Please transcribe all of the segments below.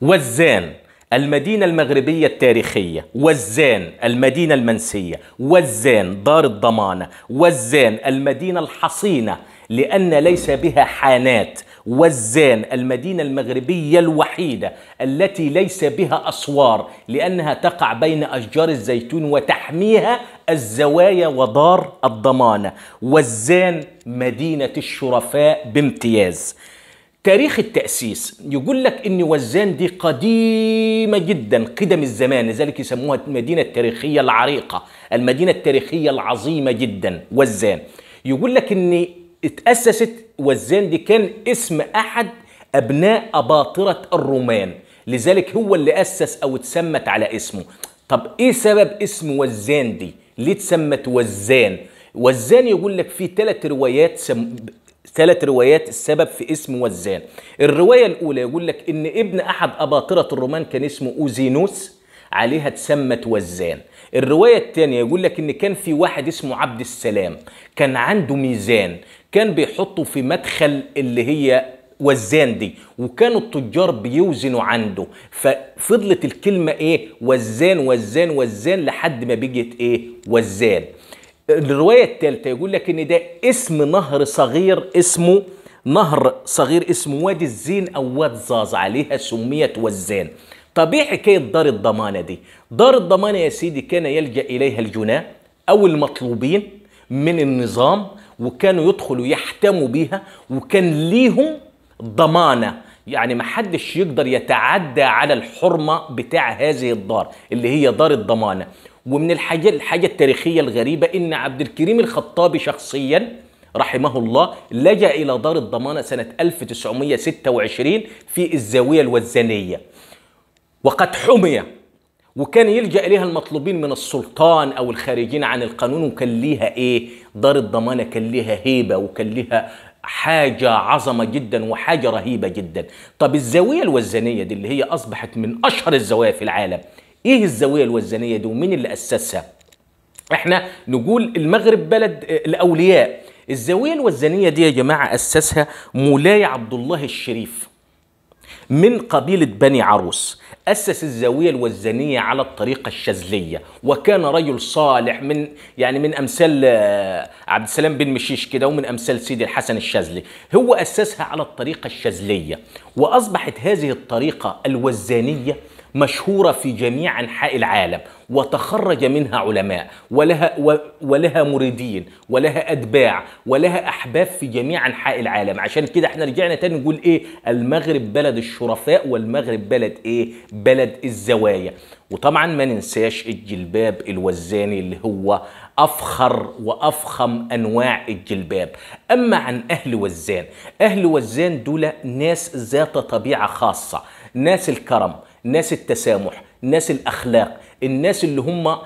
والزان المدينة المغربية التاريخية والزان المدينة المنسية والزان دار الضمانة والزان المدينة الحصينة لأن ليس بها حانات والزان المدينة المغربية الوحيدة التي ليس بها أسوار لأنها تقع بين أشجار الزيتون وتحميها الزوايا ودار الضمانة والزان مدينة الشرفاء بامتياز تاريخ التأسيس يقول لك إن وزان دي قديمة جدا قدم الزمان لذلك يسموها المدينة التاريخية العريقة المدينة التاريخية العظيمة جدا وزان يقول لك إن اتأسست وزان دي كان اسم أحد أبناء أباطرة الرومان لذلك هو اللي أسس أو اتسمت على اسمه طب إيه سبب اسم وزان دي؟ ليه اتسمت وزان؟ وزان يقول لك في ثلاث روايات سم... ثلاث روايات السبب في اسم وزان الرواية الأولى يقول لك إن ابن أحد أباطرة الرومان كان اسمه أوزينوس عليها اتسمت وزان الرواية الثانية يقول لك إن كان في واحد اسمه عبد السلام كان عنده ميزان كان بيحطه في مدخل اللي هي وزان دي وكانوا التجار بيوزنوا عنده ففضلت الكلمة إيه وزان وزان وزان لحد ما بيجت إيه وزان الروايه الثالثه يقول لك ان ده اسم نهر صغير اسمه نهر صغير اسمه وادي الزين او واد زاز عليها سميت وزان طب ايه حكايه دار الضمانه دي دار الضمانه يا سيدي كان يلجا اليها الجناه او المطلوبين من النظام وكانوا يدخلوا يحتموا بيها وكان ليهم ضمانه يعني محدش يقدر يتعدى على الحرمة بتاع هذه الدار اللي هي دار الضمانة ومن الحاجة, الحاجة التاريخية الغريبة إن عبد الكريم الخطابي شخصياً رحمه الله لجأ إلى دار الضمانة سنة 1926 في الزاوية الوزنية وقد حمي وكان يلجأ إليها المطلوبين من السلطان أو الخارجين عن القانون وكان ليها إيه دار الضمانة كان ليها هيبة وكان ليها حاجة عظمة جدا وحاجة رهيبة جدا طب الزاوية الوزنية دي اللي هي أصبحت من أشهر الزوايا في العالم إيه الزاوية الوزنية دي ومين اللي أسسها؟ إحنا نقول المغرب بلد آه، الأولياء الزاوية الوزنية دي يا جماعة أسسها مولاي عبد الله الشريف من قبيلة بني عروس أسس الزاوية الوزنية على الطريقة الشاذلية وكان رجل صالح من يعني من أمثال آه، عبد السلام بن مشيش كده ومن أمثال سيدي الحسن الشاذلي هو أسسها على الطريقة الشاذلية وأصبحت هذه الطريقة الوزانية مشهورة في جميع أنحاء العالم وتخرج منها علماء ولها, ولها مريدين ولها أتباع ولها أحباب في جميع أنحاء العالم عشان كده احنا رجعنا تاني نقول إيه المغرب بلد الشرفاء والمغرب بلد إيه بلد الزوايا وطبعا ما ننساش الجلباب الوزاني اللي هو أفخر وأفخم أنواع الجلباب أما عن أهل وزان أهل وزان دول ناس ذات طبيعة خاصة ناس الكرم ناس التسامح ناس الاخلاق الناس اللي هم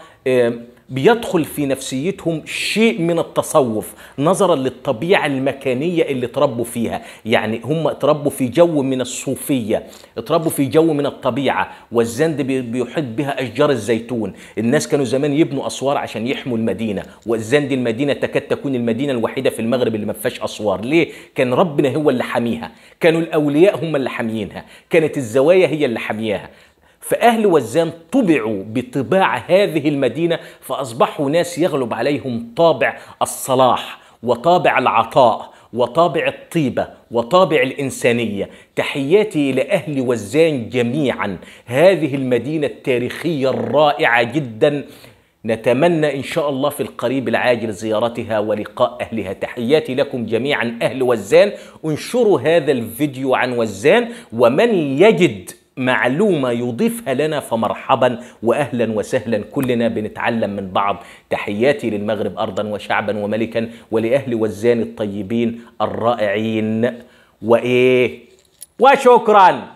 بيدخل في نفسيتهم شيء من التصوف نظرا للطبيعة المكانية اللي اتربوا فيها يعني هم اتربوا في جو من الصوفية اتربوا في جو من الطبيعة والزند بيحيط بها أشجار الزيتون الناس كانوا زمان يبنوا أسوار عشان يحموا المدينة والزند المدينة تكاد تكون المدينة الوحيدة في المغرب اللي ما فيهاش أسوار ليه؟ كان ربنا هو اللي حاميها كانوا الأولياء هم اللي حاميينها كانت الزوايا هي اللي حامياها فأهل وزان طبعوا بطباع هذه المدينة فأصبحوا ناس يغلب عليهم طابع الصلاح وطابع العطاء وطابع الطيبة وطابع الإنسانية تحياتي إلى أهل وزان جميعا هذه المدينة التاريخية الرائعة جدا نتمنى إن شاء الله في القريب العاجل زيارتها ولقاء أهلها تحياتي لكم جميعا أهل وزان انشروا هذا الفيديو عن وزان ومن يجد معلومه يضيفها لنا فمرحبا واهلا وسهلا كلنا بنتعلم من بعض تحياتي للمغرب ارضا وشعبا وملكا ولاهل وزان الطيبين الرائعين وايه وشكرا